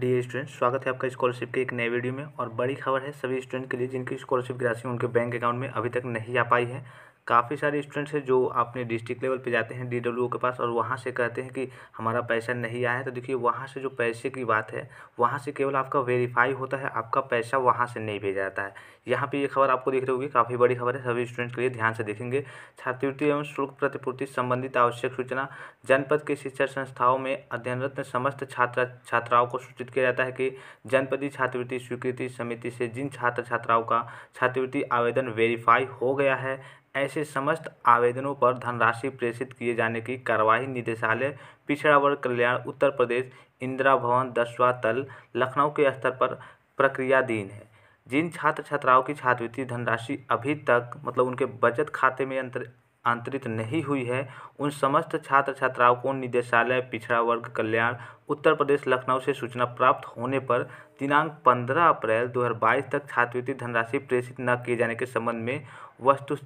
dear student स्वागत है आपका स्कॉलरशिप के एक नए वीडियो में और बड़ी खबर है सभी स्टूडेंट के लिए जिनकी स्कॉलरशिप की राशि उनके बैंक अकाउंट में अभी तक नहीं आ पाई है काफ़ी सारे स्टूडेंट्स हैं जो अपने डिस्ट्रिक्ट लेवल पे जाते हैं डी के पास और वहाँ से कहते हैं कि हमारा पैसा नहीं आया है तो देखिए वहाँ से जो पैसे की बात है वहाँ से केवल आपका वेरीफाई होता है आपका पैसा वहाँ से नहीं भेजा जाता है यहाँ पर ये खबर आपको देख रही होगी काफ़ी बड़ी खबर है सभी स्टूडेंट्स के लिए ध्यान से देखेंगे छात्रवृत्ति एवं शुल्क प्रतिपूर्ति संबंधित आवश्यक सूचना जनपद के शिक्षा संस्थाओं में अध्ययनरत समस्त छात्र छात्राओं को सूचित किया जाता है कि जनपदी छात्रवृत्ति स्वीकृति समिति से जिन छात्र छात्राओं का छात्रवृत्ति आवेदन वेरीफाई हो गया है ऐसे समस्त आवेदनों पर धनराशि प्रेषित किए जाने की कार्यवाही निदेशालय पिछड़ा वर्ग कल्याण उत्तर प्रदेश इंदिरा भवन दसवा तल लखनऊ के स्तर पर प्रक्रियाधीन है जिन छात्र छात्राओं की छात्रवृत्ति धनराशि अभी तक मतलब उनके बचत खाते में अंतर आंतरित नहीं हुई है उन समस्त छात्र छात्राओं को निदेशालय पिछड़ा वर्ग कल्याण उत्तर प्रदेश लखनऊ से सूचना प्राप्त होने पर दिनांक 15 अप्रैल 2022 तक छात्रवृत्ति धनराशि प्रेषित न किए जाने के संबंध में वस्तु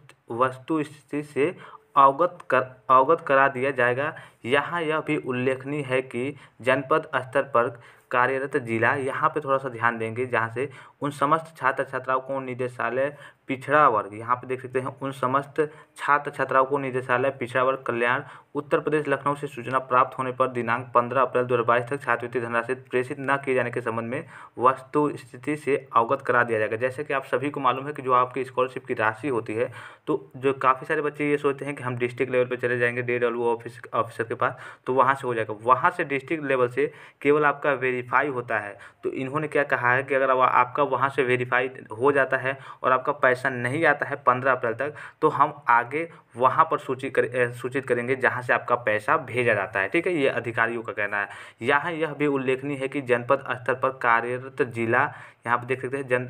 वस्तु स्थिति से अवगत कर अवगत करा दिया जाएगा यहाँ यह भी उल्लेखनीय है कि जनपद स्तर पर कार्यरत ज़िला यहाँ पे थोड़ा सा ध्यान देंगे जहाँ से उन समस्त छात्र छात्राओं को निदेशालय पिछड़ा वर्ग यहाँ पे देख सकते हैं उन समस्त छात्र छात्राओं को निदेशालय पिछड़ा वर्ग कल्याण उत्तर प्रदेश लखनऊ से सूचना प्राप्त होने पर दिनांक पंद्रह अप्रैल दो तक छात्रवृत्ति धनराशि प्रेषित न किए जाने के संबंध में वस्तु स्थिति से अवगत करा दिया जाएगा जैसे कि आप सभी को मालूम है कि जो आपकी स्कॉलरशिप की राशि होती है तो जो काफ़ी सारे बच्चे ये सोचते हैं कि हम डिस्ट्रिक्ट लेवल पर चले जाएंगे डी ऑफिस ऑफिसर के पास तो वहाँ से हो जाएगा वहाँ से डिस्ट्रिक्ट लेवल से केवल आपका वेरिए वेरीफाई होता है तो इन्होंने क्या कहा है कि अगर आपका वहाँ से वेरीफाई हो जाता है और आपका पैसा नहीं आता है पंद्रह अप्रैल तक तो हम आगे वहाँ पर सूचित कर सूचित करेंगे जहाँ से आपका पैसा भेजा जाता है ठीक है ये अधिकारियों का कहना है यहाँ यह भी उल्लेखनीय है कि जनपद स्तर पर कार्यरत जिला यहाँ पर देख सकते हैं जन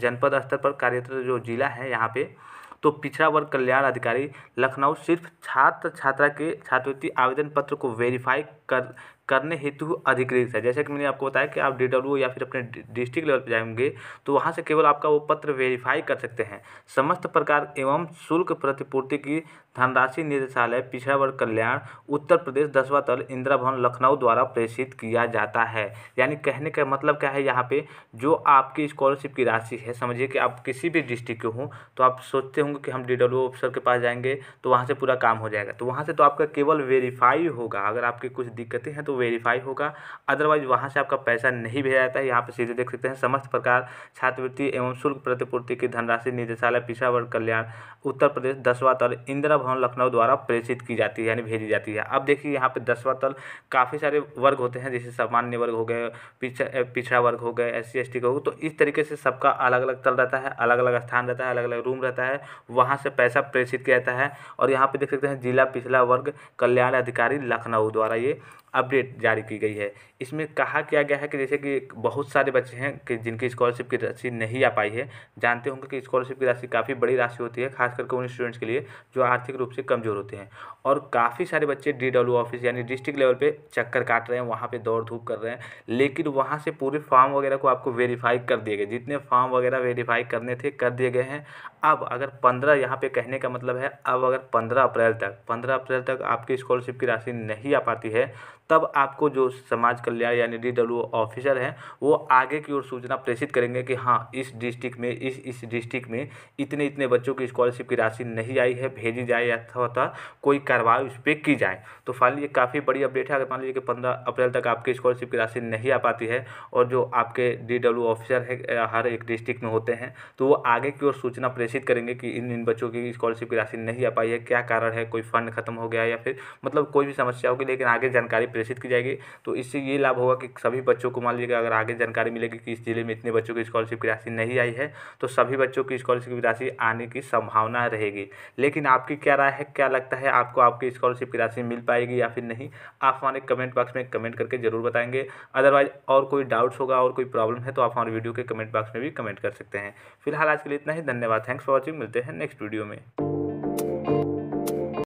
जनपद स्तर पर कार्यरत जो जिला है यहाँ पे तो पिछड़ा वर्ग कल्याण अधिकारी लखनऊ सिर्फ छात्र छात्रा के छात्रवृत्ति आवेदन पत्र को वेरीफाई कर करने हेतु अधिकृत है जैसे कि मैंने आपको बताया कि आप डी या फिर अपने डिस्ट्रिक्ट लेवल पर जाएंगे तो वहाँ से केवल आपका वो पत्र वेरीफाई कर सकते हैं समस्त प्रकार एवं शुल्क प्रतिपूर्ति की धनराशि निदेशालय पिछड़ा वर्ग कल्याण उत्तर प्रदेश दसवा तल इंदिरा भवन लखनऊ द्वारा प्रेषित किया जाता है यानी कहने का मतलब क्या है यहाँ पे जो आपकी स्कॉलरशिप की राशि है समझिए कि आप किसी भी डिस्ट्रिक्ट के हों तो आप सोचते होंगे कि हम डी ऑफिसर के पास जाएंगे तो वहाँ से पूरा काम हो जाएगा तो वहाँ से तो आपका केवल वेरीफाई होगा अगर आपकी कुछ दिक्कतें हैं तो वेरीफाई होगा अदरवाइज वहाँ से आपका पैसा नहीं भेजा जाता है यहाँ पर सीधे देख सकते हैं समस्त प्रकार छात्रवृत्ति एवं शुल्क प्रतिपूर्ति की धनराशि निदेशालय पिछड़ा वर्ग कल्याण उत्तर प्रदेश दसवा तल इंदिरा भवन लखनऊ द्वारा प्रेषित की जाती है यानी भेजी जाती है अब देखिए यहाँ पर दसवा तल काफ़ी सारे वर्ग होते हैं जैसे सामान्य वर्ग हो गए पिछड़ा वर्ग हो गए एस सी एस टी हो गए तो इस तरीके से सबका अलग अलग तल रहता है अलग अलग स्थान रहता है अलग अलग रूम रहता है वहाँ से पैसा प्रेषित किया जाता है और यहाँ पर देख सकते हैं जिला पिछड़ा वर्ग कल्याण अधिकारी लखनऊ द्वारा ये अपडेट जारी की गई है इसमें कहा किया गया है कि जैसे कि बहुत सारे बच्चे हैं कि जिनकी स्कॉलरशिप की राशि नहीं आ पाई है जानते होंगे कि स्कॉलरशिप की राशि काफ़ी बड़ी राशि होती है खास करके उन स्टूडेंट्स के लिए जो आर्थिक रूप से कमज़ोर होते हैं और काफ़ी सारे बच्चे डी ऑफिस यानी डिस्ट्रिक्ट लेवल पर चक्कर काट रहे हैं वहाँ पर दौड़ धूप कर रहे हैं लेकिन वहाँ से पूरे फॉर्म वगैरह को आपको वेरीफाई कर दिए गए जितने फॉर्म वगैरह वेरीफाई करने थे कर दिए गए हैं अब अगर पंद्रह यहाँ पर कहने का मतलब है अब अगर पंद्रह अप्रैल तक पंद्रह अप्रैल तक आपकी स्कॉलरशिप की राशि नहीं आ पाती है तब आपको जो समाज कल्याण यानी डी डब्ल्यू ऑफिसर हैं वो आगे की ओर सूचना प्रेषित करेंगे कि हाँ इस डिस्ट्रिक्ट में इस इस डिस्ट्रिक्ट में इतने इतने बच्चों की स्कॉलरशिप की राशि नहीं आई है भेजी जाए अथवा कोई कार्रवाई उस पर की जाए तो फाइनली ये काफ़ी बड़ी अपडेट है अगर मान लीजिए कि पंद्रह अप्रैल तक आपकी स्कॉलरशिप की राशि नहीं आ पाती है और जो आपके डी डब्ल्यू ऑफिसर है हर एक डिस्ट्रिक्ट में होते हैं तो वो आगे की ओर सूचना प्रेषित करेंगे कि इन इन बच्चों की स्कॉलरशिप की राशि नहीं आ पाई है क्या कारण है कोई फंड खत्म हो गया या फिर मतलब कोई भी समस्या होगी लेकिन आगे जानकारी प्रेषित की जाएगी तो इससे ये लाभ होगा कि सभी बच्चों को मान लीजिए अगर आगे जानकारी मिलेगी कि इस जिले में इतने बच्चों की स्कॉलरशिप की राशि नहीं आई है तो सभी बच्चों की स्कॉलरशिप की राशि आने की संभावना रहेगी लेकिन आपकी क्या राय है क्या लगता है आपको आपकी स्कॉलरशिप की राशि मिल पाएगी या फिर नहीं आप हमारे कमेंट बॉक्स में कमेंट करके ज़रूर बताएंगे अदरवाइज और कोई डाउट्स होगा और कोई प्रॉब्लम है तो आप हमारे वीडियो के कमेंट बॉक्स में भी कमेंट कर सकते हैं फिलहाल आज के लिए इतना ही धन्यवाद थैंक्स फॉर वॉचिंग मिलते हैं नेक्स्ट वीडियो में